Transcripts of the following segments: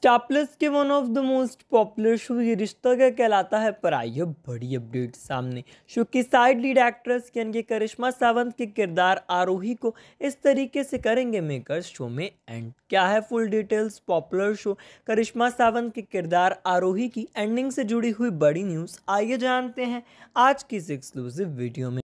स्टापलेस के one of the most popular show Yeh Rishta क्या कहलाता है पर आई है बड़ी अपडेट सामने शो की साइड लीड एक्ट्रेस यानी कि करिश्मा सावंत के किरदार आरोही को इस तरीके से करेंगे मेकर्स शो में एंड क्या है full details popular show Karishma Sawant के किरदार आरोही की एंडिंग से जुड़ी हुई बड़ी न्यूज़ आइए जानते हैं आज की इस एक्सक्लूसिव वीडियो में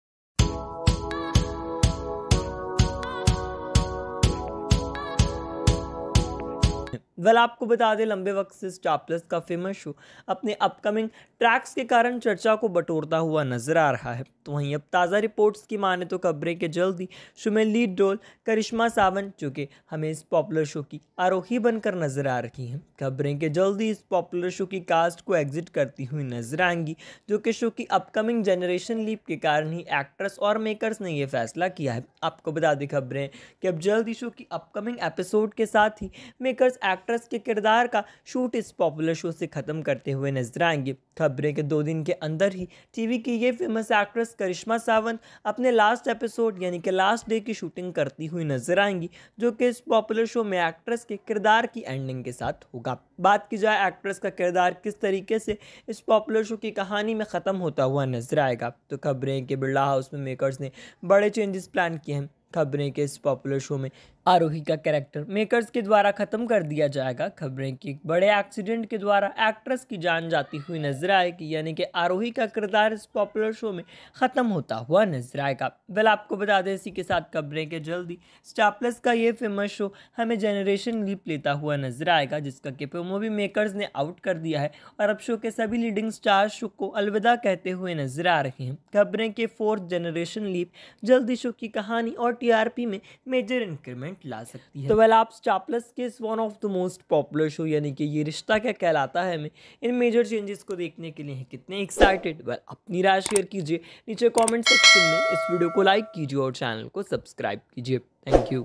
वेल आपको बता दें लंबे वक्त से स्टापलेस का फेमस शो अपने अपकमिंग ट्रैक्स के कारण चर्चा को बटोरता हुआ नजर आ रहा है तो वहीं अब ताज़ा रिपोर्ट्स की माने तो खबरें के जल्द ही शो में लीड डोल करिश्मा सावन जो कि हमें इस पॉपुलर शो की आरोही बनकर नजर आ रही हैं खबरें के जल्द ही इस पॉपुलर शो की कास्ट को एग्जिट करती हुई नजर आएंगी जो कि शो की अपकमिंग जनरेशन लीप के कारण ही एक्ट्रेस और मेकर्स ने यह फैसला किया है आपको बता दें खबरें कि अब जल्द ही शो की अपकमिंग एपिसोड के साथ ही मेकर्स एक्ट एक्ट्रेस के किरदार का शूट इस पॉपुलर शो से ख़त्म करते हुए नजर आएंगे खबरें के दो दिन के अंदर ही टीवी की ये फेमस एक्ट्रेस करिश्मा सावंत अपने लास्ट एपिसोड यानी कि लास्ट डे की शूटिंग करती हुई नजर आएंगी जो कि इस पॉपुलर शो में एक्ट्रेस के किरदार की एंडिंग के साथ होगा बात की जाए एक्ट्रेस का किरदार किस तरीके से इस पॉपुलर शो की कहानी में ख़त्म होता हुआ नजर आएगा तो खबरें कि बिरला हाउस में मेकर्स ने बड़े चेंजेस प्लान किए हैं खबरें के इस पॉपुलर शो में आरोही का कैरेक्टर मेकर्स के द्वारा ख़त्म कर दिया जाएगा खबरें कि एक बड़े एक्सीडेंट के द्वारा एक्ट्रेस की जान जाती हुई नजर आएगी यानी कि आरोही का किरदार इस पॉपुलर शो में ख़त्म होता हुआ नजर आएगा वेल आपको बता दें इसी के साथ खबरें के जल्दी स्टापलस का ये फेमस शो हमें जनरेशन लीप लेता हुआ नजर आएगा जिसका कि मूवी मेकर्स ने आउट कर दिया है और अब शो के सभी लीडिंग स्टार शो को अलविदा कहते हुए नजर आ रहे हैं खबरें के फोर्थ जनरेशन लीप जल्दी शो की कहानी और टीआरपी में मेजर इंक्रीमेंट ला सकती है तो वेल आप के इस one of the most popular show यानी कि ये रिश्ता क्या कहलाता है हमें इन मेजर चेंजेस को देखने के लिए हैं कितने एक्साइटेड वेल अपनी राय शेयर कीजिए नीचे कॉमेंट सेक्शन में इस वीडियो को लाइक कीजिए और चैनल को सब्सक्राइब कीजिए थैंक यू